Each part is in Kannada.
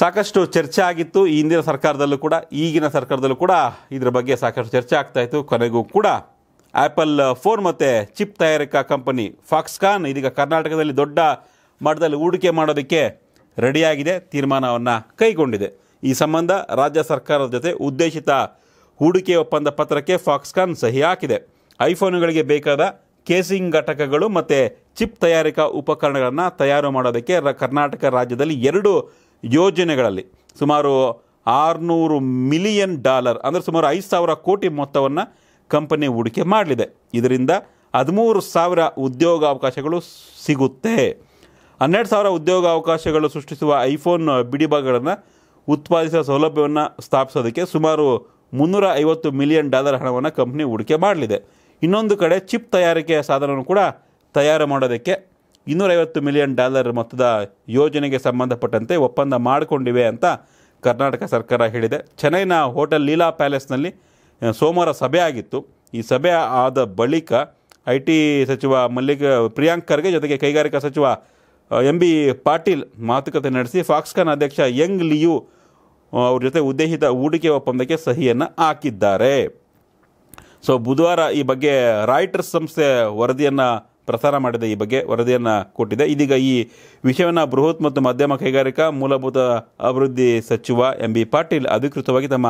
ಸಾಕಷ್ಟು ಚರ್ಚೆ ಆಗಿತ್ತು ಈ ಹಿಂದಿನ ಸರ್ಕಾರದಲ್ಲೂ ಕೂಡ ಈಗಿನ ಸರ್ಕಾರದಲ್ಲೂ ಕೂಡ ಇದರ ಬಗ್ಗೆ ಸಾಕಷ್ಟು ಚರ್ಚೆ ಆಗ್ತಾಯಿತ್ತು ಕೊನೆಗೂ ಕೂಡ ಆ್ಯಪಲ್ ಫೋನ್ ಮತ್ತು ಚಿಪ್ ತಯಾರಿಕಾ ಕಂಪನಿ ಫಾಕ್ಸ್ಕಾನ್ ಇದೀಗ ಕರ್ನಾಟಕದಲ್ಲಿ ದೊಡ್ಡ ಮಟ್ಟದಲ್ಲಿ ಹೂಡಿಕೆ ಮಾಡೋದಕ್ಕೆ ರೆಡಿಯಾಗಿದೆ ತೀರ್ಮಾನವನ್ನು ಕೈಗೊಂಡಿದೆ ಈ ಸಂಬಂಧ ರಾಜ್ಯ ಸರ್ಕಾರದ ಜೊತೆ ಉದ್ದೇಶಿತ ಹೂಡಿಕೆ ಒಪ್ಪಂದ ಪತ್ರಕ್ಕೆ ಫಾಕ್ಸ್ಕಾನ್ ಸಹಿ ಹಾಕಿದೆ ಐಫೋನುಗಳಿಗೆ ಬೇಕಾದ ಕೇಸಿಂಗ್ ಘಟಕಗಳು ಮತ್ತು ಚಿಪ್ ತಯಾರಿಕಾ ಉಪಕರಣಗಳನ್ನು ತಯಾರು ಮಾಡೋದಕ್ಕೆ ಕರ್ನಾಟಕ ರಾಜ್ಯದಲ್ಲಿ ಎರಡು ಯೋಜನೆಗಳಲ್ಲಿ ಸುಮಾರು ಆರುನೂರು ಮಿಲಿಯನ್ ಡಾಲರ್ ಅಂದರೆ ಸುಮಾರು ಐದು ಸಾವಿರ ಕೋಟಿ ಮೊತ್ತವನ್ನು ಕಂಪನಿ ಹೂಡಿಕೆ ಮಾಡಲಿದೆ ಇದರಿಂದ ಹದಿಮೂರು ಸಾವಿರ ಉದ್ಯೋಗಾವಕಾಶಗಳು ಸಿಗುತ್ತೆ ಹನ್ನೆರಡು ಸಾವಿರ ಉದ್ಯೋಗಾವಕಾಶಗಳು ಸೃಷ್ಟಿಸುವ ಐಫೋನ್ ಬಿಡಿಭಾಗಗಳನ್ನು ಉತ್ಪಾದಿಸುವ ಸೌಲಭ್ಯವನ್ನು ಸ್ಥಾಪಿಸೋದಕ್ಕೆ ಸುಮಾರು ಮುನ್ನೂರ ಐವತ್ತು ಮಿಲಿಯನ್ ಡಾಲರ್ ಹಣವನ್ನು ಕಂಪ್ನಿ ಹೂಡಿಕೆ ಮಾಡಲಿದೆ ಇನ್ನೊಂದು ಕಡೆ ಚಿಪ್ ತಯಾರಿಕೆಯ ಸಾಧನವನ್ನು ಕೂಡ ತಯಾರು ಮಾಡೋದಕ್ಕೆ ಇನ್ನೂರೈವತ್ತು ಮಿಲಿಯನ್ ಡಾಲರ್ ಮೊತ್ತದ ಯೋಜನೆಗೆ ಸಂಬಂಧಪಟ್ಟಂತೆ ಒಪ್ಪಂದ ಮಾಡಿಕೊಂಡಿವೆ ಅಂತ ಕರ್ನಾಟಕ ಸರ್ಕಾರ ಹೇಳಿದೆ ಚೆನ್ನೈನ ಹೋಟೆಲ್ ಲೀಲಾ ಪ್ಯಾಲೇಸ್ನಲ್ಲಿ ಸೋಮವಾರ ಸಭೆ ಆಗಿತ್ತು ಈ ಸಭೆ ಆದ ಬಳಿಕ ಐ ಟಿ ಸಚಿವ ಮಲ್ಲಿಕ್ ಪ್ರಿಯಾಂಕ್ ಖರ್ಗೆ ಜೊತೆಗೆ ಕೈಗಾರಿಕಾ ಸಚಿವ ಎಂ ಬಿ ಪಾಟೀಲ್ ಮಾತುಕತೆ ನಡೆಸಿ ಫಾಕ್ಸ್ಕಾನ್ ಅಧ್ಯಕ್ಷ ಯಂಗ್ ಲಿಯು ಅವ್ರ ಜೊತೆ ಉದ್ದೇಶಿತ ಹೂಡಿಕೆ ಒಪ್ಪಂದಕ್ಕೆ ಸಹಿಯನ್ನು ಹಾಕಿದ್ದಾರೆ ಸೊ ಬುಧವಾರ ಈ ಬಗ್ಗೆ ರಾಯ್ಟರ್ಸ್ ಸಂಸ್ಥೆ ವರದಿಯನ್ನು ಪ್ರಸಾರ ಮಾಡಿದೆ ಈ ಬಗ್ಗೆ ವರದಿಯನ್ನು ಕೊಟ್ಟಿದೆ ಇದೀಗ ಈ ವಿಷಯವನ್ನು ಬೃಹತ್ ಮತ್ತು ಮಧ್ಯಮ ಕೈಗಾರಿಕಾ ಮೂಲಭೂತ ಅಭಿವೃದ್ಧಿ ಸಚಿವ ಎಂ ಬಿ ಪಾಟೀಲ್ ಅಧಿಕೃತವಾಗಿ ತಮ್ಮ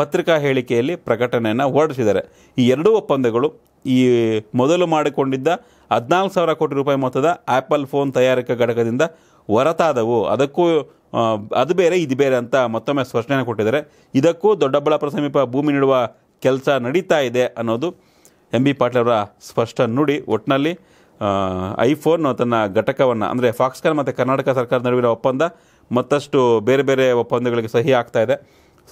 ಪತ್ರಿಕಾ ಹೇಳಿಕೆಯಲ್ಲಿ ಪ್ರಕಟಣೆಯನ್ನು ಹೊರಡಿಸಿದ್ದಾರೆ ಈ ಎರಡೂ ಒಪ್ಪಂದಗಳು ಈ ಮೊದಲು ಮಾಡಿಕೊಂಡಿದ್ದ ಹದಿನಾಲ್ಕು ಸಾವಿರ ಕೋಟಿ ರೂಪಾಯಿ ಮೊತ್ತದ ಆ್ಯಪಲ್ ಫೋನ್ ತಯಾರಿಕಾ ಘಟಕದಿಂದ ಹೊರತಾದವು ಅದಕ್ಕೂ ಅದು ಬೇರೆ ಇದು ಬೇರೆ ಅಂತ ಮತ್ತೊಮ್ಮೆ ಸ್ಪಷ್ಟನೆ ಕೊಟ್ಟಿದ್ದಾರೆ ಇದಕ್ಕೂ ದೊಡ್ಡಬಳ್ಳಾಪುರ ಸಮೀಪ ಭೂಮಿ ನೀಡುವ ಕೆಲಸ ನಡೀತಾ ಇದೆ ಅನ್ನೋದು ಎಂ ಬಿ ಪಾಟೀಲ್ ಅವರ ಸ್ಪಷ್ಟ ನುಡಿ ಒಟ್ಟಿನಲ್ಲಿ ಐಫೋನ್ ತನ್ನ ಘಟಕವನ್ನು ಅಂದರೆ ಫಾಕ್ಸ್ಕಾನ್ ಮತ್ತು ಕರ್ನಾಟಕ ಸರ್ಕಾರ ನಡುವಿನ ಒಪ್ಪಂದ ಮತ್ತಷ್ಟು ಬೇರೆ ಬೇರೆ ಒಪ್ಪಂದಗಳಿಗೆ ಸಹಿ ಆಗ್ತಾ ಇದೆ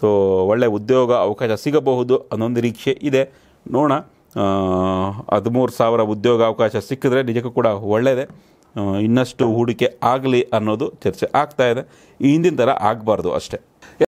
ಸೊ ಒಳ್ಳೆಯ ಉದ್ಯೋಗ ಅವಕಾಶ ಸಿಗಬಹುದು ಅನ್ನೊಂದು ನಿರೀಕ್ಷೆ ಇದೆ ನೋಡೋಣ ಹದಿಮೂರು ಸಾವಿರ ಉದ್ಯೋಗ ಅವಕಾಶ ಸಿಕ್ಕಿದ್ರೆ ನಿಜಕ್ಕೂ ಕೂಡ ಒಳ್ಳೆಯದೇ ಇನ್ನಷ್ಟು ಹೂಡಿಕೆ ಆಗಲಿ ಅನ್ನೋದು ಚರ್ಚೆ ಆಗ್ತಾ ಇದೆ ಈ ಹಿಂದಿನ ಥರ ಆಗಬಾರ್ದು ಅಷ್ಟೇ